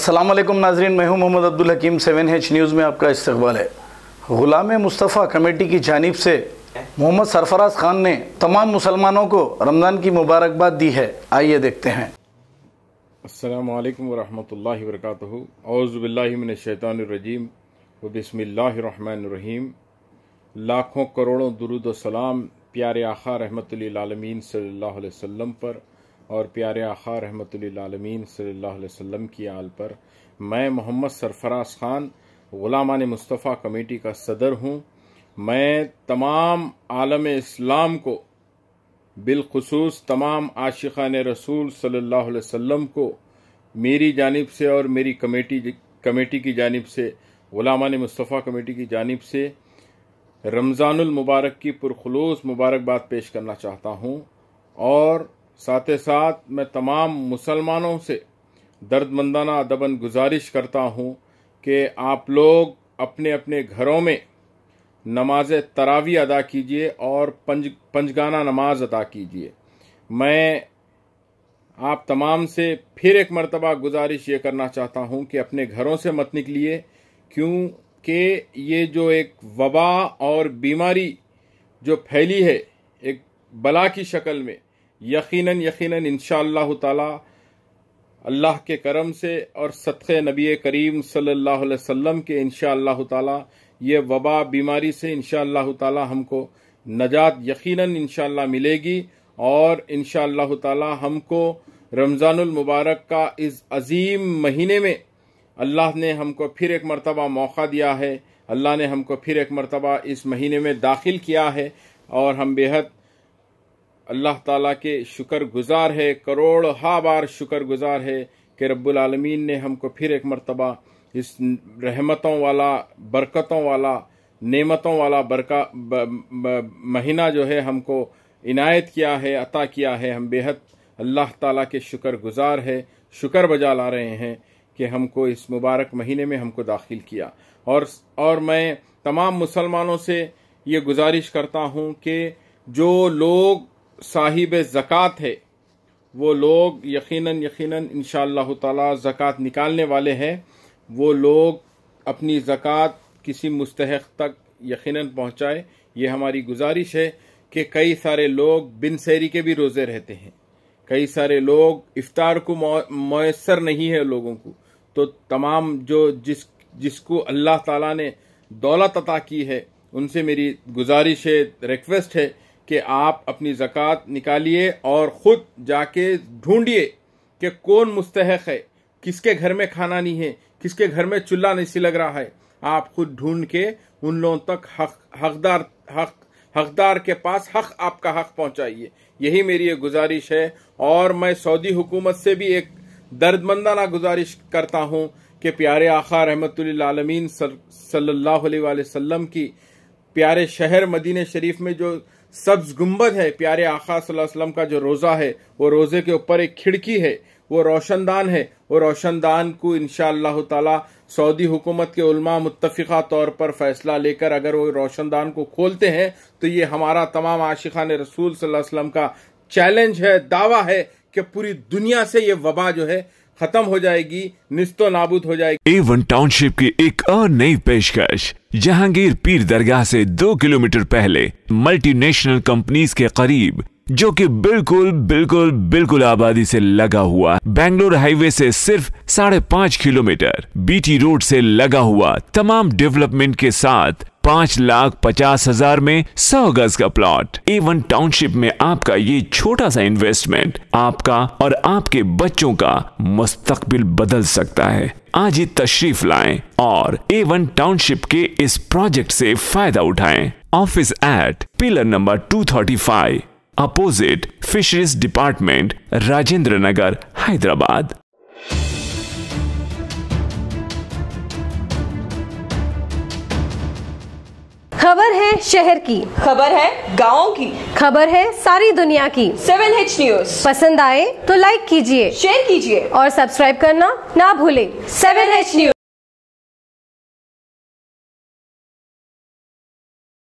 असलम नाजरीन मैं हूं Mohammad Abdul Hakeem seven H news में आपका इस्तबाल है ग़ुलाम मुस्तफ़ा कमेटी की जानब से मोहम्मद सरफराज खान ने तमाम मुसलमानों को रमज़ान की मुबारकबाद दी है आइए देखते हैं अल्लाम वरहमल वर्क व वबिसमीम लाखों करोड़ों दरुद सलाम प्यारे आखा रहमत आलमीन सल्ला वम पर और प्यारे आखा रहमतमीन सल्लाम की आल पर मैं मोहम्मद सरफराज खान ग़ुलामान मुस्तफ़ा कमेटी का सदर हूँ मैं तमाम आलम इस्लाम को बिलखसूस तमाम आशिकान रसूल सल्ला अलैहि को मेरी जानिब से और मेरी कमेटी कमेटी की जानिब से ग़ुलामान मुस्तफ़ा कमेटी की जानिब से रमज़ानमबारक की पुरखलूस मुबारकबाद पेश करना चाहता हूँ और साथ साथ मैं तमाम मुसलमानों से दर्दमंदाना दबन गुजारिश करता हूँ कि आप लोग अपने अपने घरों में नमाज तरावी अदा कीजिए और पंज पंजगाना नमाज अदा कीजिए मैं आप तमाम से फिर एक मरतबा गुजारिश ये करना चाहता हूँ कि अपने घरों से मत निकलिए क्योंकि ये जो एक वबा और बीमारी जो फैली है एक बला की शक्ल में यकीनन यकीनन इन ताला अल्लाह के करम से और सदक़े नबी करीम सल्लल्लाहु अलैहि वसल्लम के इन ताला ये वबा बीमारी से इन ताला हमको नजात यकीनन इन मिलेगी और इन ताला हमको मुबारक का इस अजीम महीने में अल्लाह ने हमको फिर एक मरतबा मौका दिया है अल्लाह ने हमको फिर एक मरतबा इस महीने में दाखिल किया है और हम बेहद अल्लाह ताला के शुक्र गुज़ार है करोड़ हा बार शुक्र गुज़ार है कि रब्बुल ने हमको फिर एक मरतबा इस रहमतों वाला बरकतों वाला नेमतों वाला बरका महीना जो है हमको इनायत किया है अता किया है हम बेहद अल्लाह ताला के शुक्र गुज़ार है शुक्र बजा ला रहे हैं कि हमको इस मुबारक महीने में हमको दाखिल किया और और मैं तमाम मुसलमानों से ये गुजारिश करता हूँ कि जो लोग साहिब ज़क़़त है वो लोग यकीनन यकीनन इन ताला ज़क़़त निकालने वाले हैं वो लोग अपनी ज़क़़त किसी मुस्तहक तक यकीनन पहुँचाए ये हमारी गुजारिश है कि कई सारे लोग बिन सैरी के भी रोज़े रहते हैं कई सारे लोग इफ्तार को मैसर नहीं है लोगों को तो तमाम जो जिस जिसको अल्लाह ताला ने दौलत अता की है उनसे मेरी गुजारिश है रिक्वेस्ट है कि आप अपनी ज़क़़त निकालिए और ख़ुद जाके ढूंढिए कि कौन मुस्तहक है किसके घर में खाना नहीं है किसके घर में चूल्हा नहीं सी लग रहा है आप खुद ढूंढ के उन लोगों तक हक हकदार हक हकदार के पास हक आपका हक पहुंचाइए यही मेरी एक गुजारिश है और मैं सऊदी हुकूमत से भी एक दर्दमंदाना गुजारिश करता हूं कि प्यारे आखा रहमत आलमीन सल्लल्लाहु अलैहि वसल्लम की प्यारे शहर मदीने शरीफ में जो सब्ज गुम्बद है प्यारे आखा सल्लम का जो रोज़ा है वो रोज़े के ऊपर एक खिड़की है वो रोशनदान है वो रोशनदान को इन ताला सऊदी हुकूमत के उल्मा मुतफ़ा तौर पर फैसला लेकर अगर वो रोशनदान को खोलते हैं तो ये हमारा तमाम ने रसूल सल्लम का चैलेंज है दावा है कि पूरी दुनिया से ये वबा जो है खत्म हो जाएगी निस्तो नाबूद हो जाएगी एवन टाउनशिप की एक और नई पेशकश जहांगीर पीर दरगाह से दो किलोमीटर पहले मल्टीनेशनल कंपनीज के करीब जो कि बिल्कुल बिल्कुल बिल्कुल आबादी से लगा हुआ बेंगलोर हाईवे से सिर्फ साढ़े पांच किलोमीटर बीटी रोड से लगा हुआ तमाम डेवलपमेंट के साथ पांच लाख पचास हजार में सौ गज का प्लॉट एवन टाउनशिप में आपका ये छोटा सा इन्वेस्टमेंट आपका और आपके बच्चों का मुस्तकबिल बदल सकता है आज ही तशरीफ लाएं और एवन टाउनशिप के इस प्रोजेक्ट से फायदा उठाएं office at pillar number 235 opposite fisheries department Rajendra Nagar Hyderabad खबर है शहर की खबर है गाँव की खबर है सारी दुनिया की सेवन एच न्यूज पसंद आए तो लाइक कीजिए शेयर कीजिए और सब्सक्राइब करना ना भूले सेवन एच न्यूज